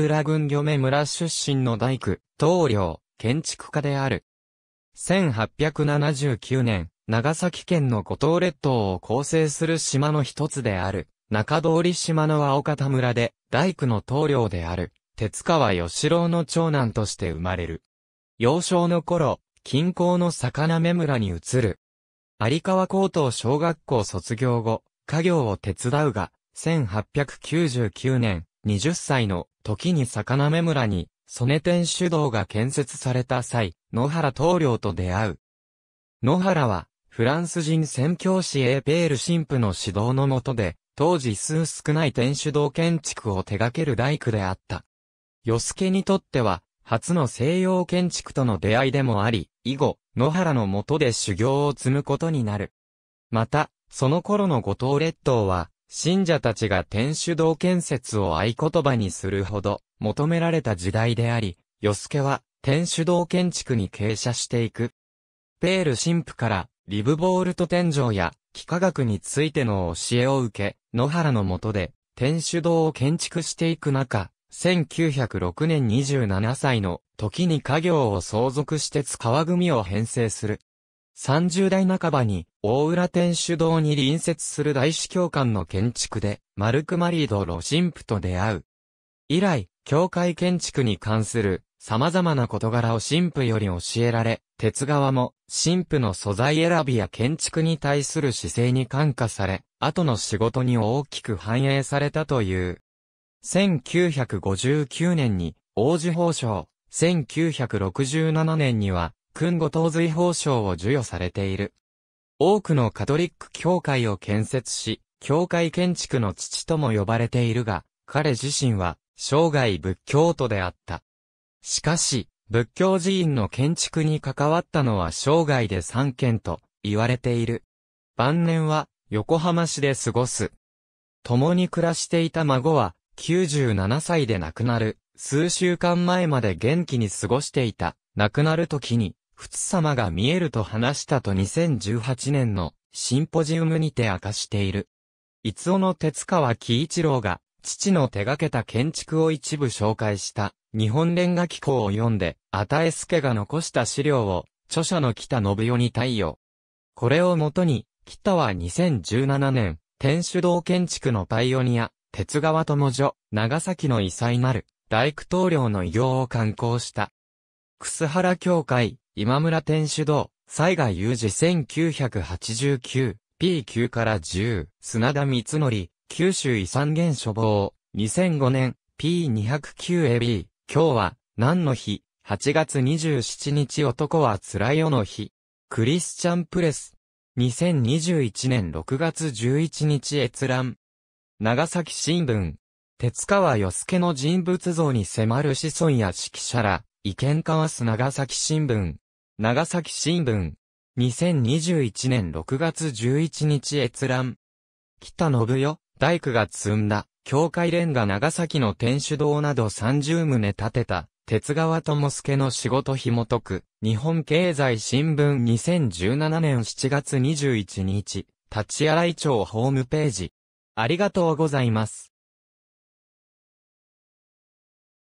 浦郡嫁村出身の大工、棟梁、建築家である。1879年、長崎県の五島列島を構成する島の一つである、中通島の青方村で、大工の棟梁である、鉄川義郎の長男として生まれる。幼少の頃、近郊の魚目村に移る。有川高等小学校卒業後、家業を手伝うが、1899年、20歳の時に坂目村に、曽根天主道が建設された際、野原棟梁と出会う。野原は、フランス人宣教師エーペール神父の指導の下で、当時数少ない天主道建築を手掛ける大工であった。与助にとっては、初の西洋建築との出会いでもあり、以後、野原の下で修行を積むことになる。また、その頃の五島列島は、信者たちが天主道建設を合言葉にするほど求められた時代であり、ヨスケは天主道建築に傾斜していく。ペール神父からリブボールト天井や幾何学についての教えを受け、野原の下で天主堂を建築していく中、1906年27歳の時に家業を相続して使わ組を編成する。30代半ばに大浦天主堂に隣接する大司教館の建築でマルク・マリード・ロ神父と出会う。以来、教会建築に関する様々な事柄を神父より教えられ、鉄側も神父の素材選びや建築に対する姿勢に感化され、後の仕事に大きく反映されたという。1959年に王子法賞、1967年には勲五等随法賞を授与されている。多くのカトリック教会を建設し、教会建築の父とも呼ばれているが、彼自身は生涯仏教徒であった。しかし、仏教寺院の建築に関わったのは生涯で3件と言われている。晩年は横浜市で過ごす。共に暮らしていた孫は97歳で亡くなる。数週間前まで元気に過ごしていた。亡くなる時に仏様が見えると話したと2018年のシンポジウムにて明かしている。いつおの鉄川喜一郎が父の手掛けた建築を一部紹介した日本連画機構を読んで、与え助が残した資料を著者の北信代に貸与。これをもとに、北は2017年、天主堂建築のパイオニア、鉄川友女、長崎の異彩なる、大工棟梁の偉業を刊行した。楠原教会、今村天主堂、西賀有事。1989P9 から10、砂田光則、九州遺産現処方、2005年、P209AB、今日は、何の日、8月27日男は辛いよの日、クリスチャンプレス、2021年6月11日閲覧、長崎新聞、鉄川よすけの人物像に迫る子孫や指揮者ら、意見交わす長崎新聞、長崎新聞。2021年6月11日閲覧。北信代、大工が積んだ、教会連が長崎の天主堂など30棟建てた、鉄川智介の仕事紐解く、日本経済新聞2017年7月21日、立ち洗い町ホームページ。ありがとうございます。